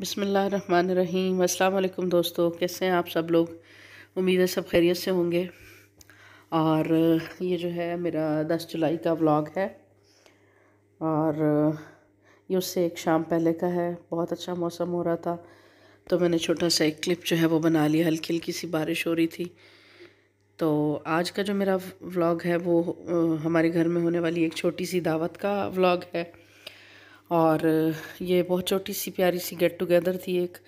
बिसमीम अल्लाम दोस्तों कैसे हैं आप सब लोग उम्मीद है सब खैरियत से होंगे और ये जो है मेरा दस जुलाई का व्लॉग है और ये उससे एक शाम पहले का है बहुत अच्छा मौसम हो रहा था तो मैंने छोटा सा एक क्लिप जो है वो बना लिया हल्की हल्की सी बारिश हो रही थी तो आज का जो मेरा व्लॉग है वो हमारे घर में होने वाली एक छोटी सी दावत का व्लॉग है और ये बहुत छोटी सी प्यारी सी गेट टुगेदर थी एक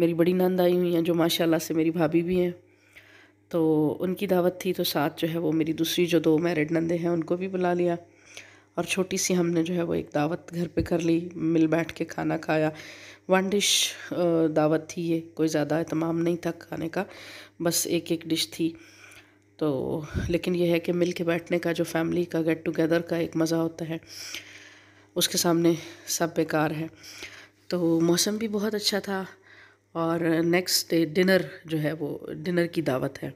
मेरी बड़ी नंद आई हुई हैं जो माशाल्लाह से मेरी भाभी भी हैं तो उनकी दावत थी तो साथ जो है वो मेरी दूसरी जो दो मैरिड नंदे हैं उनको भी बुला लिया और छोटी सी हमने जो है वो एक दावत घर पे कर ली मिल बैठ के खाना खाया वन डिश दावत थी ये कोई ज़्यादा अहतमाम नहीं था खाने का बस एक एक डिश थी तो लेकिन यह है कि मिल के बैठने का जो फैमिली का गेट टुगेदर का एक मज़ा होता है उसके सामने सब बेकार है तो मौसम भी बहुत अच्छा था और नेक्स्ट डे डिनर जो है वो डिनर की दावत है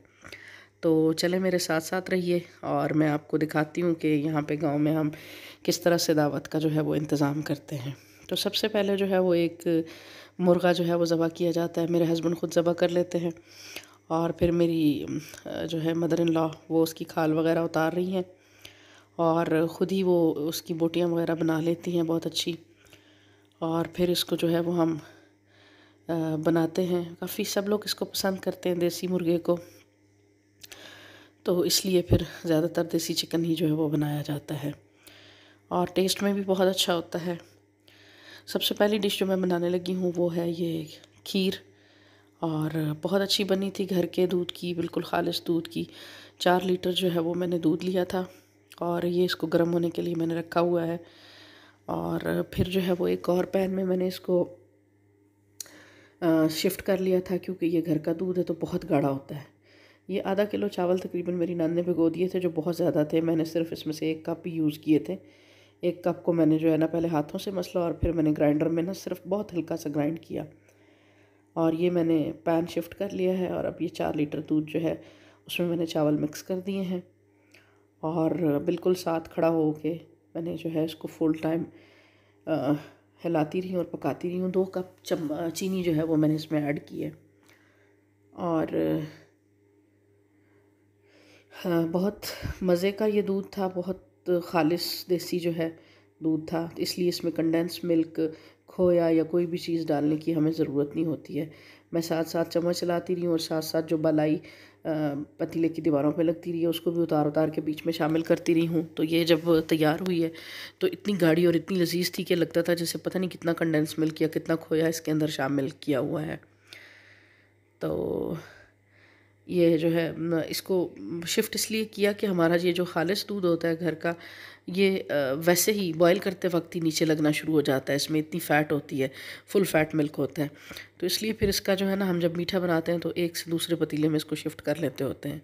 तो चले मेरे साथ साथ रहिए और मैं आपको दिखाती हूँ कि यहाँ पे गांव में हम किस तरह से दावत का जो है वो इंतज़ाम करते हैं तो सबसे पहले जो है वो एक मुर्गा जो है वो ज़बह किया जाता है मेरे हस्बैंड ख़ुद ज़बह कर लेते हैं और फिर मेरी जो है मदर इन लॉ वो उसकी खाल वगैरह उतार रही हैं और ख़ुद ही वो उसकी बोटियाँ वगैरह बना लेती हैं बहुत अच्छी और फिर इसको जो है वो हम बनाते हैं काफ़ी सब लोग इसको पसंद करते हैं देसी मुर्गे को तो इसलिए फिर ज़्यादातर देसी चिकन ही जो है वो बनाया जाता है और टेस्ट में भी बहुत अच्छा होता है सबसे पहली डिश जो मैं बनाने लगी हूँ वो है ये खीर और बहुत अच्छी बनी थी घर के दूध की बिल्कुल खालिश दूध की चार लीटर जो है वो मैंने दूध लिया था और ये इसको गर्म होने के लिए मैंने रखा हुआ है और फिर जो है वो एक और पैन में मैंने इसको शिफ्ट कर लिया था क्योंकि ये घर का दूध है तो बहुत गाढ़ा होता है ये आधा किलो चावल तकरीबन मेरी नान ने भिगो दिए थे जो बहुत ज़्यादा थे मैंने सिर्फ इसमें से एक कप ही यूज़ किए थे एक कप को मैंने जो है ना पहले हाथों से मसला और फिर मैंने ग्राइंडर में ना सिर्फ बहुत हल्का सा ग्राइंड किया और ये मैंने पैन शिफ्ट कर लिया है और अब ये चार लीटर दूध जो है उसमें मैंने चावल मिक्स कर दिए हैं और बिल्कुल साथ खड़ा हो के मैंने जो है इसको फुल टाइम हिलाती रही और पकाती रही हूँ दो कप चम चीनी जो है वो मैंने इसमें ऐड की है और बहुत मज़े का ये दूध था बहुत खालिस देसी जो है दूध था इसलिए इसमें कंडेंस मिल्क खोया या कोई भी चीज़ डालने की हमें ज़रूरत नहीं होती है मैं साथ साथ चम्मच चलाती रही हूँ और साथ साथ जो बलाई पतीले की दीवारों पे लगती रही है उसको भी उतार उतार के बीच में शामिल करती रही हूँ तो ये जब तैयार हुई है तो इतनी गाढ़ी और इतनी लजीज थी कि लगता था जैसे पता नहीं कितना कंडेंस मिल्क या कितना खोया इसके अंदर शामिल किया हुआ है तो ये जो है इसको शिफ्ट इसलिए किया कि हमारा ये जो खालिश दूध होता है घर का ये वैसे ही बॉईल करते वक्त ही नीचे लगना शुरू हो जाता है इसमें इतनी फ़ैट होती है फुल फ़ैट मिल्क होता है तो इसलिए फिर इसका जो है ना हम जब मीठा बनाते हैं तो एक से दूसरे पतीले में इसको शिफ्ट कर लेते होते हैं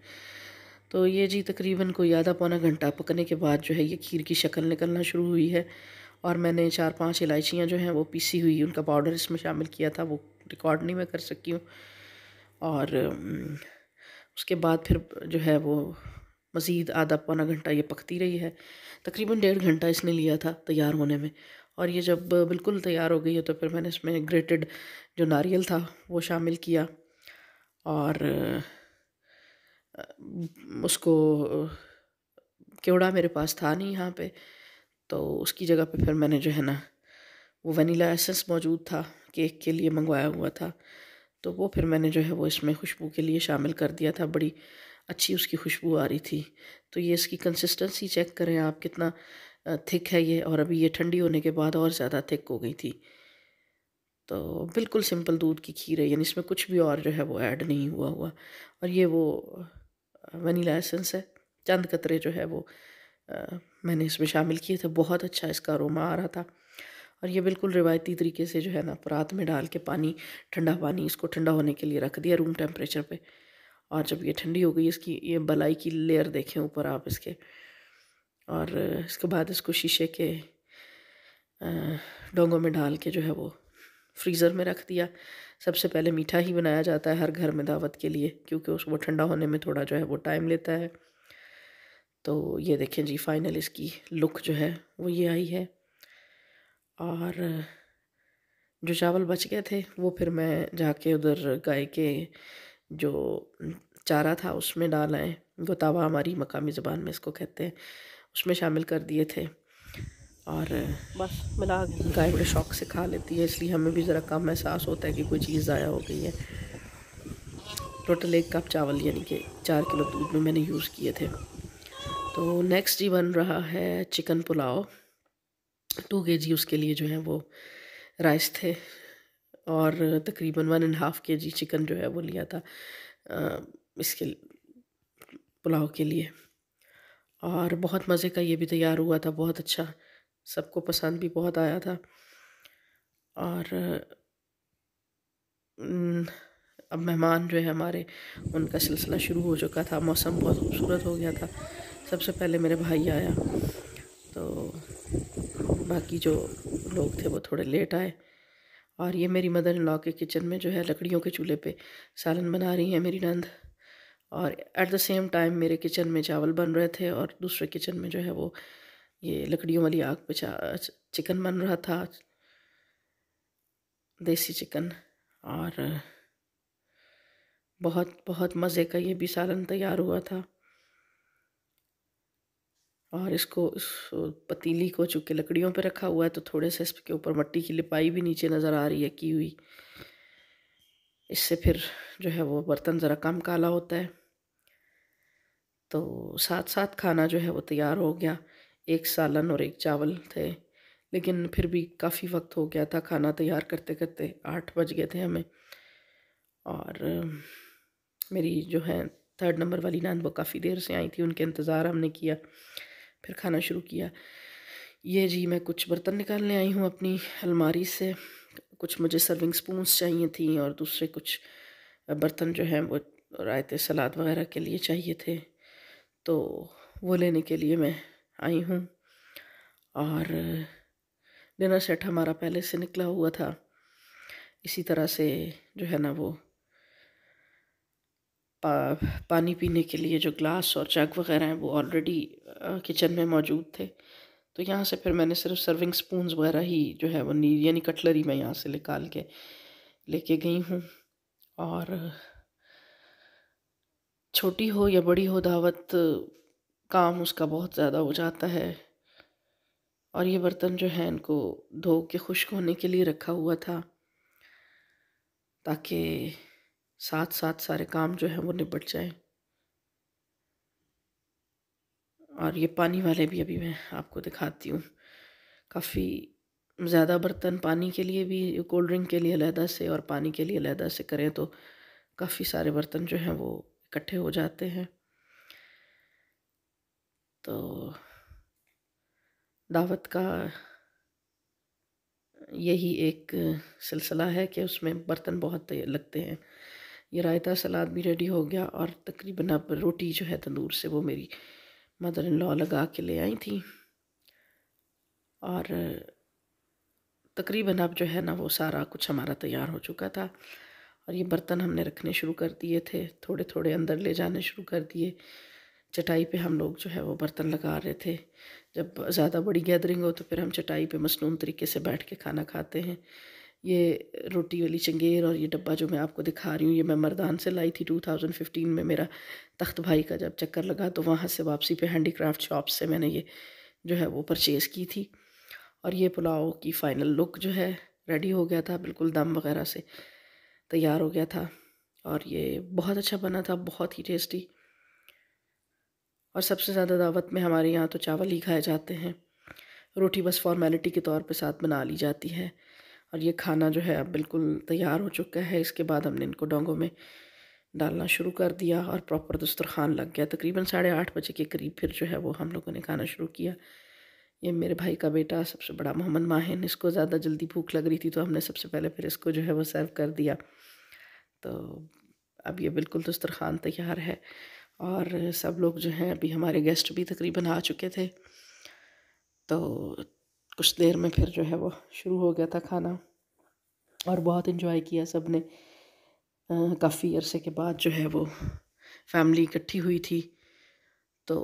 तो ये जी तकरीबन कोई आधा पौना घंटा पकने के बाद जो है ये खीर की शक्ल निकलना शुरू हुई है और मैंने चार पाँच इलायचियाँ जो हैं वो पीसी हुई उनका पाउडर इसमें शामिल किया था वो रिकॉर्ड नहीं मैं कर सकी हूँ और उसके बाद फिर जो है वो मज़ीद आधा पौना घंटा ये पकती रही है तकरीबन डेढ़ घंटा इसने लिया था तैयार होने में और ये जब बिल्कुल तैयार हो गई है तो फिर मैंने इसमें ग्रेटेड जो नारियल था वो शामिल किया और उसको केवड़ा मेरे पास था नहीं यहाँ पे तो उसकी जगह पे फिर मैंने जो है ना वो वनीला एसेंस मौजूद था केक के लिए मंगवाया हुआ था तो वो फिर मैंने जो है वो इसमें खुशबू के लिए शामिल कर दिया था बड़ी अच्छी उसकी खुशबू आ रही थी तो ये इसकी कंसिस्टेंसी चेक करें आप कितना थिक है ये और अभी ये ठंडी होने के बाद और ज़्यादा थिक हो गई थी तो बिल्कुल सिंपल दूध की खीर है यानी इसमें कुछ भी और जो है वो ऐड नहीं हुआ हुआ और ये वो वनीला एसेंस है चंद कतरे जो है वो आ, मैंने इसमें शामिल किए थे बहुत अच्छा इसका अरोमा आ रहा था और ये बिल्कुल रिवायती तरीके से जो है ना परात में डाल के पानी ठंडा पानी इसको ठंडा होने के लिए रख दिया रूम टेम्परेचर पे और जब ये ठंडी हो गई इसकी ये बलाई की लेयर देखें ऊपर आप इसके और इसके बाद इसको शीशे के डोंगों में डाल के जो है वो फ्रीज़र में रख दिया सबसे पहले मीठा ही बनाया जाता है हर घर में दावत के लिए क्योंकि उसको ठंडा होने में थोड़ा जो है वो टाइम लेता है तो ये देखें जी फाइनल इसकी लुक जो है वो ये आई है और जो चावल बच गए थे वो फिर मैं जाके उधर गाय के जो चारा था उसमें डाल आए गोतावा हमारी मकामी ज़बान में इसको कहते हैं उसमें शामिल कर दिए थे और बस मिला गाय बड़े शौक से खा लेती है इसलिए हमें भी ज़रा कम एहसास होता है कि कोई चीज़ ज़ाया हो गई है टोटल एक कप चावल यानी कि चार किलो दूध में मैंने यूज़ किए थे तो नेक्स्ट जी बन रहा है चिकन पुलाव टू के जी उसके लिए जो है वो राइस थे और तकरीबन वन एंड हाफ़ के जी चिकन जो है वो लिया था इसके पुलाव के लिए और बहुत मज़े का ये भी तैयार हुआ था बहुत अच्छा सबको पसंद भी बहुत आया था और अब मेहमान जो है हमारे उनका सिलसिला शुरू हो चुका था मौसम बहुत खूबसूरत हो गया था सबसे पहले मेरे भाई आया तो बाकी जो लोग थे वो थोड़े लेट आए और ये मेरी मदर इन लॉ के किचन में जो है लकड़ियों के चूल्हे पे सालन बना रही हैं मेरी नंद और एट द सेम टाइम मेरे किचन में चावल बन रहे थे और दूसरे किचन में जो है वो ये लकड़ियों वाली आग पे चिकन बन रहा था देसी चिकन और बहुत बहुत मज़े का ये भी सालन तैयार हुआ था और इसको इस पतीली को चूँकि लकड़ियों पे रखा हुआ है तो थोड़े से इसके ऊपर मट्टी की लिपाई भी नीचे नज़र आ रही है की हुई इससे फिर जो है वो बर्तन ज़रा कम काला होता है तो साथ साथ खाना जो है वो तैयार हो गया एक सालन और एक चावल थे लेकिन फिर भी काफ़ी वक्त हो गया था खाना तैयार करते करते आठ बज गए थे हमें और मेरी जो है थर्ड नंबर वाली नान वो काफ़ी देर से आई थी उनके इंतज़ार हमने किया फिर खाना शुरू किया ये जी मैं कुछ बर्तन निकालने आई हूँ अपनी अलमारी से कुछ मुझे सर्विंग स्पून्स चाहिए थी और दूसरे कुछ बर्तन जो हैं वो रायते सलाद वगैरह के लिए चाहिए थे तो वो लेने के लिए मैं आई हूँ और डिनर सेट हमारा पहले से निकला हुआ था इसी तरह से जो है ना वो पा, पानी पीने के लिए जो ग्लास और जग वगैरह हैं वो ऑलरेडी किचन में मौजूद थे तो यहाँ से फिर मैंने सिर्फ सर्विंग स्पून वगैरह ही जो है वो नी यानी कटलरी मैं यहाँ से निकाल के लेके गई हूँ और छोटी हो या बड़ी हो दावत काम उसका बहुत ज़्यादा हो जाता है और ये बर्तन जो है इनको धो के खुश्क होने के लिए रखा हुआ था ताकि साथ साथ सारे काम जो है वो निपट जाए और ये पानी वाले भी अभी मैं आपको दिखाती हूँ काफ़ी ज़्यादा बर्तन पानी के लिए भी कोल्ड ड्रिंक के लिए अलहदा से और पानी के लिए अलहदा से करें तो काफ़ी सारे बर्तन जो हैं वो इकट्ठे हो जाते हैं तो दावत का यही एक सिलसिला है कि उसमें बर्तन बहुत लगते हैं ये रायता सलाद भी रेडी हो गया और तकरीबन अब रोटी जो है तंदूर से वो मेरी मदर इन लॉ लगा के ले आई थी और तकरीबन अब जो है ना वो सारा कुछ हमारा तैयार हो चुका था और ये बर्तन हमने रखने शुरू कर दिए थे थोड़े थोड़े अंदर ले जाने शुरू कर दिए चटाई पे हम लोग जो है वो बर्तन लगा रहे थे जब ज़्यादा बड़ी गैदरिंग हो तो फिर हम चटाई पे मसनू तरीके से बैठ के खाना खाते हैं ये रोटी वाली चंगेर और ये डब्बा जो मैं आपको दिखा रही हूँ ये मैं मरदान से लाई थी 2015 में मेरा तख्त भाई का जब चक्कर लगा तो वहाँ से वापसी पे हैंडीक्राफ्ट शॉप से मैंने ये जो है वो परचेज़ की थी और ये पुलाव की फ़ाइनल लुक जो है रेडी हो गया था बिल्कुल दम वगैरह से तैयार हो गया था और ये बहुत अच्छा बना था बहुत ही टेस्टी और सबसे ज़्यादा दावत में हमारे यहाँ तो चावल ही खाए जाते हैं रोटी बस फॉर्मेलिटी के तौर पर साथ बना ली जाती है और ये खाना जो है अब बिल्कुल तैयार हो चुका है इसके बाद हमने इनको डोंगों में डालना शुरू कर दिया और प्रॉपर दस्तरखान लग गया तकरीबन साढ़े आठ बजे के करीब फिर जो है वो हम लोगों ने खाना शुरू किया ये मेरे भाई का बेटा सबसे बड़ा मोहम्मद माहिन इसको ज़्यादा जल्दी भूख लग रही थी तो हमने सबसे पहले फिर इसको जो है वो सर्व कर दिया तो अब ये बिल्कुल दस्तरखान तैयार है और सब लोग जो हैं अभी हमारे गेस्ट भी तकरीबन आ चुके थे तो कुछ देर में फिर जो है वो शुरू हो गया था खाना और बहुत इन्जॉय किया सब ने काफ़ी अरसे के बाद जो है वो फैमिली इकट्ठी हुई थी तो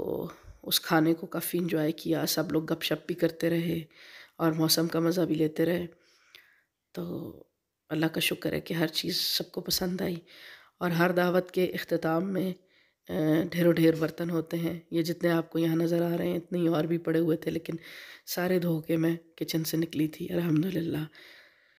उस खाने को काफ़ी इन्जॉय किया सब लोग गपशप भी करते रहे और मौसम का मज़ा भी लेते रहे तो अल्लाह का शुक्र है कि हर चीज़ सबको पसंद आई और हर दावत के अख्ताम में ढेरों ढेर बर्तन होते हैं ये जितने आपको यहाँ नज़र आ रहे हैं इतने और भी पड़े हुए थे लेकिन सारे धो के मैं किचन से निकली थी अलहमदिल्ला